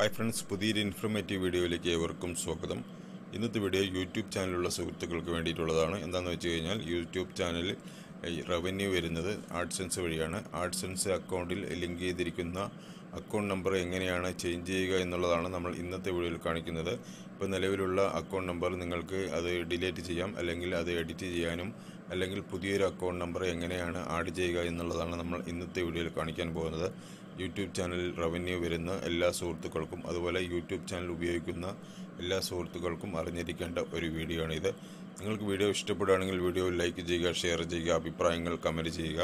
hi friends പുതിയൊരു informative വീഡിയോയിലേക്ക് ഏവർക്കും സ്വാഗതം ഇന്നത്തെ വീഡിയോ യൂട്യൂബ് ചാനലിലുള്ള സുഹൃത്തുക്കൾക്ക് വേണ്ടിയിട്ടുള്ളതാണ് എന്താണെന്ന് വെച്ച് കഴിഞ്ഞാൽ യൂട്യൂബ് ചാനലിൽ റവന്യൂ വരുന്നത് ആഡ്സൻസ് വഴിയാണ് ആഡ്സൻസ് അക്കൗണ്ടിൽ ലിങ്ക് ചെയ്തിരിക്കുന്ന അക്കൗണ്ട് നമ്പർ എങ്ങനെയാണ് ചേഞ്ച് ചെയ്യുക എന്നുള്ളതാണ് നമ്മൾ ഇന്നത്തെ വീഡിയോയിൽ കാണിക്കുന്നത് ഇപ്പോൾ നിലവിലുള്ള അക്കൗണ്ട് നമ്പർ നിങ്ങൾക്ക് അത് ഡിലീറ്റ് ചെയ്യാം അല്ലെങ്കിൽ അത് എഡിറ്റ് ചെയ്യാനും അല്ലെങ്കിൽ പുതിയൊരു അക്കൗണ്ട് നമ്പർ എങ്ങനെയാണ് ആഡ് ചെയ്യുക എന്നുള്ളതാണ് നമ്മൾ ഇന്നത്തെ വീഡിയോയിൽ കാണിക്കാൻ പോകുന്നത് യൂട്യൂബ് ചാനലിൽ റവന്യൂ വരുന്ന എല്ലാ സുഹൃത്തുക്കൾക്കും അതുപോലെ യൂട്യൂബ് ചാനൽ ഉപയോഗിക്കുന്ന എല്ലാ സുഹൃത്തുക്കൾക്കും അറിഞ്ഞിരിക്കേണ്ട ഒരു വീഡിയോ ആണിത് നിങ്ങൾക്ക് വീഡിയോ ഇഷ്ടപ്പെടുകയാണെങ്കിൽ വീഡിയോ ലൈക്ക് ചെയ്യുക ഷെയർ ചെയ്യുക അഭിപ്രായങ്ങൾ കമൻറ്റ് ചെയ്യുക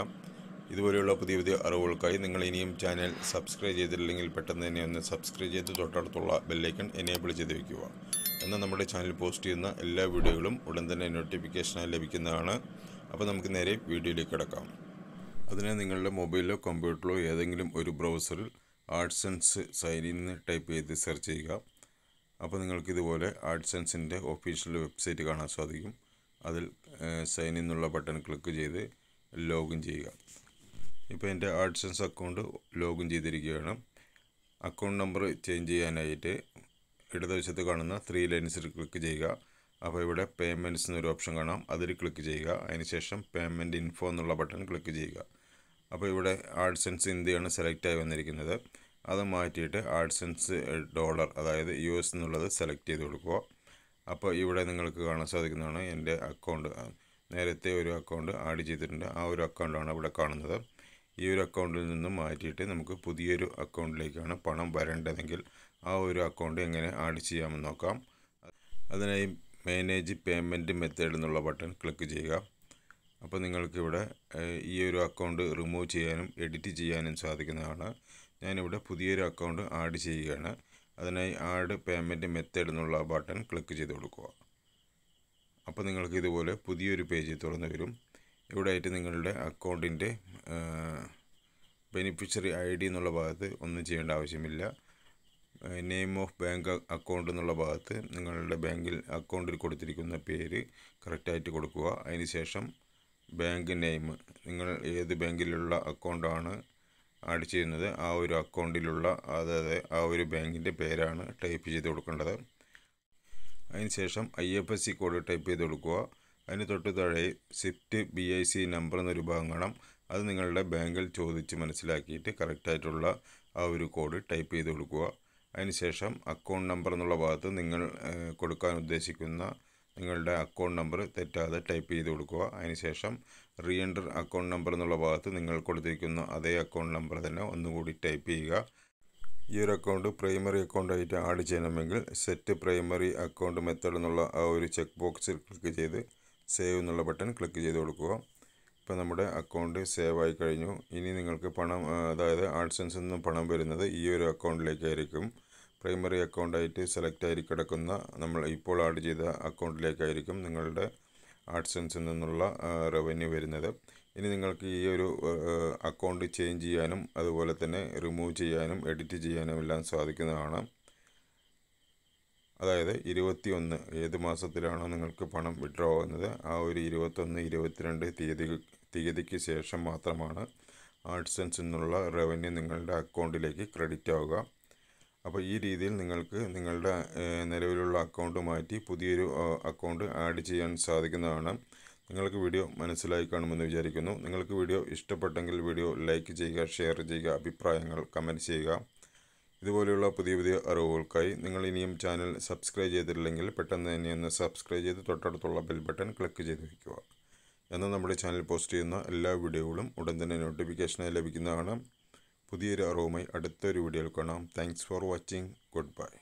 ഇതുപോലെയുള്ള പുതിയ പുതിയ അറിവുകൾക്കായി നിങ്ങൾ ഇനിയും ചാനൽ സബ്സ്ക്രൈബ് ചെയ്തിട്ടില്ലെങ്കിൽ പെട്ടെന്ന് തന്നെ ഒന്ന് സബ്സ്ക്രൈബ് ചെയ്ത് തൊട്ടടുത്തുള്ള ബെല്ലൈക്കൺ എനേബിൾ ചെയ്ത് വയ്ക്കുക എന്നാൽ നമ്മുടെ ചാനൽ പോസ്റ്റ് ചെയ്യുന്ന എല്ലാ വീഡിയോകളും ഉടൻ തന്നെ നോട്ടിഫിക്കേഷനായി ലഭിക്കുന്നതാണ് അപ്പോൾ നമുക്ക് നേരെ വീഡിയോയിലേക്ക് കിടക്കാം അതിനെ നിങ്ങളുടെ മൊബൈലിലോ കമ്പ്യൂട്ടറിലോ ഏതെങ്കിലും ഒരു ബ്രൗസറിൽ ആഡ്സെൻസ് സൈൻ ഇൻ ടൈപ്പ് ചെയ്ത് സെർച്ച് ചെയ്യുക അപ്പോൾ നിങ്ങൾക്ക് ഇതുപോലെ ആഡ്സെൻസിൻ്റെ ഒഫീഷ്യൽ വെബ്സൈറ്റ് കാണാൻ സാധിക്കും അതിൽ സൈൻ ഇൻ എന്നുള്ള ബട്ടൺ ക്ലിക്ക് ചെയ്ത് ലോഗിൻ ചെയ്യുക ഇപ്പോൾ എൻ്റെ ആഡ്സെൻസ് അക്കൗണ്ട് ലോഗിൻ ചെയ്തിരിക്കുകയാണ് അക്കൗണ്ട് നമ്പർ ചേഞ്ച് ചെയ്യാനായിട്ട് ഇടതുവശത്ത് കാണുന്ന ത്രീ ലൈൻസിൽ ക്ലിക്ക് ചെയ്യുക അപ്പോൾ ഇവിടെ പേയ്മെൻറ്റ്സ് എന്നൊരു ഓപ്ഷൻ കാണാം അതിൽ ക്ലിക്ക് ചെയ്യുക ശേഷം പേയ്മെൻറ്റ് ഇൻഫോ എന്നുള്ള ബട്ടൺ ക്ലിക്ക് ചെയ്യുക അപ്പോൾ ഇവിടെ ആഡ്സൻസ് ഇന്ത്യയാണ് ആയി വന്നിരിക്കുന്നത് അത് മാറ്റിയിട്ട് ആഡ്സൻസ് ഡോളർ അതായത് യു എസ് എന്നുള്ളത് സെലക്ട് ചെയ്ത് കൊടുക്കുക അപ്പോൾ ഇവിടെ നിങ്ങൾക്ക് കാണാൻ സാധിക്കുന്നതാണ് എൻ്റെ അക്കൗണ്ട് നേരത്തെ ഒരു അക്കൗണ്ട് ആഡ് ചെയ്തിട്ടുണ്ട് ആ ഒരു അക്കൗണ്ടാണ് ഇവിടെ കാണുന്നത് ഈ ഒരു അക്കൗണ്ടിൽ നിന്നും മാറ്റിയിട്ട് നമുക്ക് പുതിയൊരു അക്കൗണ്ടിലേക്കാണ് പണം വരേണ്ടതെങ്കിൽ ആ ഒരു അക്കൗണ്ട് എങ്ങനെ ആഡ് ചെയ്യാമെന്ന് നോക്കാം അതിനായി മാനേജ് പേയ്മെൻറ്റ് മെത്തേഡ് എന്നുള്ള ബട്ടൺ ക്ലിക്ക് ചെയ്യുക അപ്പോൾ നിങ്ങൾക്കിവിടെ ഈ ഒരു അക്കൗണ്ട് റിമൂവ് ചെയ്യാനും എഡിറ്റ് ചെയ്യാനും സാധിക്കുന്നതാണ് ഞാനിവിടെ പുതിയൊരു അക്കൗണ്ട് ആഡ് ചെയ്യുകയാണ് അതിനായി ആഡ് പേയ്മെൻറ്റ് മെത്തേഡ് എന്നുള്ള ബട്ടൺ ക്ലിക്ക് ചെയ്ത് കൊടുക്കുക അപ്പോൾ നിങ്ങൾക്ക് ഇതുപോലെ പുതിയൊരു പേജ് തുറന്നു വരും ഇവിടെ ആയിട്ട് നിങ്ങളുടെ അക്കൗണ്ടിൻ്റെ ബെനിഫിഷ്യറി ഐ ഡി എന്നുള്ള ഭാഗത്ത് ഒന്നും ചെയ്യേണ്ട ആവശ്യമില്ല നെയിം ഓഫ് ബാങ്ക് അക്കൗണ്ട് എന്നുള്ള ഭാഗത്ത് നിങ്ങളുടെ ബാങ്കിൽ അക്കൗണ്ടിൽ കൊടുത്തിരിക്കുന്ന പേര് കറക്റ്റായിട്ട് കൊടുക്കുക ശേഷം ബാങ്ക് നെയിം നിങ്ങൾ ഏത് ബാങ്കിലുള്ള അക്കൗണ്ടാണ് ആഡ് ചെയ്യുന്നത് ആ ഒരു അക്കൗണ്ടിലുള്ള അതായത് ആ ഒരു ബാങ്കിൻ്റെ പേരാണ് ടൈപ്പ് ചെയ്ത് കൊടുക്കേണ്ടത് അതിനുശേഷം I F S C code type ചെയ്ത് കൊടുക്കുക അതിന് തൊട്ട് താഴെ SWIFT B I C number എന്നൊരു ഭാഗം കാണാം അത് നിങ്ങളുടെ ബാങ്കിൽ ചോദിച്ച് മനസ്സിലാക്കിയിട്ട് കറക്റ്റായിട്ടുള്ള ആ ഒരു കോഡ് ടൈപ്പ് ചെയ്ത് കൊടുക്കുക അതിനുശേഷം അക്കൗണ്ട് നമ്പർ എന്നുള്ള ഭാഗത്ത് നിങ്ങൾ കൊടുക്കാൻ ഉദ്ദേശിക്കുന്ന നിങ്ങളുടെ അക്കൗണ്ട് നമ്പർ തെറ്റാതെ ടൈപ്പ് ചെയ്ത് കൊടുക്കുക അതിനുശേഷം റീ എൻഡർ അക്കൗണ്ട് നമ്പർ എന്നുള്ള ഭാഗത്ത് നിങ്ങൾ കൊടുത്തിരിക്കുന്ന അതേ അക്കൗണ്ട് നമ്പർ തന്നെ ഒന്നുകൂടി ടൈപ്പ് ചെയ്യുക ഈ ഒരു അക്കൗണ്ട് പ്രൈമറി അക്കൗണ്ടായിട്ട് ആഡ് ചെയ്യണമെങ്കിൽ സെറ്റ് പ്രൈമറി അക്കൗണ്ട് മെത്തേഡ് എന്നുള്ള ആ ഒരു ചെക്ക് ബോക്സിൽ ക്ലിക്ക് ചെയ്ത് സേവ് എന്നുള്ള ബട്ടൺ ക്ലിക്ക് ചെയ്ത് കൊടുക്കുക ഇപ്പോൾ നമ്മുടെ അക്കൗണ്ട് സേവ് ആയി കഴിഞ്ഞു ഇനി നിങ്ങൾക്ക് പണം അതായത് ആഡ്സൻസിൽ നിന്നും പണം വരുന്നത് ഈ ഒരു അക്കൗണ്ടിലേക്കായിരിക്കും പ്രൈമറി അക്കൗണ്ടായിട്ട് സെലക്ട് ആയി കിടക്കുന്ന നമ്മൾ ഇപ്പോൾ ആഡ് ചെയ്ത അക്കൗണ്ടിലേക്കായിരിക്കും നിങ്ങളുടെ ആഡ്സെൻസിൽ നിന്നുള്ള റവന്യൂ വരുന്നത് ഇനി നിങ്ങൾക്ക് ഈ ഒരു അക്കൗണ്ട് ചേഞ്ച് ചെയ്യാനും അതുപോലെ തന്നെ റിമൂവ് ചെയ്യാനും എഡിറ്റ് ചെയ്യാനും എല്ലാം സാധിക്കുന്നതാണ് അതായത് ഇരുപത്തി ഒന്ന് ഏത് മാസത്തിലാണോ നിങ്ങൾക്ക് പണം വിഡ്രോ ആകുന്നത് ആ ഒരു ഇരുപത്തൊന്ന് ഇരുപത്തിരണ്ട് തീയതി തീയതിക്ക് ശേഷം മാത്രമാണ് ആഡ്സൻസിൽ നിന്നുള്ള റവന്യൂ നിങ്ങളുടെ അക്കൗണ്ടിലേക്ക് ക്രെഡിറ്റ് ആവുക അപ്പോൾ ഈ രീതിയിൽ നിങ്ങൾക്ക് നിങ്ങളുടെ നിലവിലുള്ള അക്കൗണ്ട് മാറ്റി പുതിയൊരു അക്കൗണ്ട് ആഡ് ചെയ്യാൻ സാധിക്കുന്നതാണ് നിങ്ങൾക്ക് വീഡിയോ മനസ്സിലായി കാണുമെന്ന് വിചാരിക്കുന്നു നിങ്ങൾക്ക് വീഡിയോ ഇഷ്ടപ്പെട്ടെങ്കിൽ വീഡിയോ ലൈക്ക് ചെയ്യുക ഷെയർ ചെയ്യുക അഭിപ്രായങ്ങൾ കമൻറ്റ് ചെയ്യുക ഇതുപോലെയുള്ള പുതിയ പുതിയ അറിവുകൾക്കായി നിങ്ങൾ ഇനിയും ചാനൽ സബ്സ്ക്രൈബ് ചെയ്തിട്ടില്ലെങ്കിൽ പെട്ടെന്ന് തന്നെ ഒന്ന് സബ്സ്ക്രൈബ് ചെയ്ത് തൊട്ടടുത്തുള്ള ബെൽ ബട്ടൺ ക്ലിക്ക് ചെയ്ത് വയ്ക്കുക എന്നാൽ നമ്മുടെ ചാനൽ പോസ്റ്റ് ചെയ്യുന്ന എല്ലാ വീഡിയോകളും ഉടൻ തന്നെ നോട്ടിഫിക്കേഷനായി ലഭിക്കുന്നതാണ് പുതിയൊരു അറിവുമായി അടുത്തൊരു വീഡിയോയിൽ കാണാം thanks for watching good by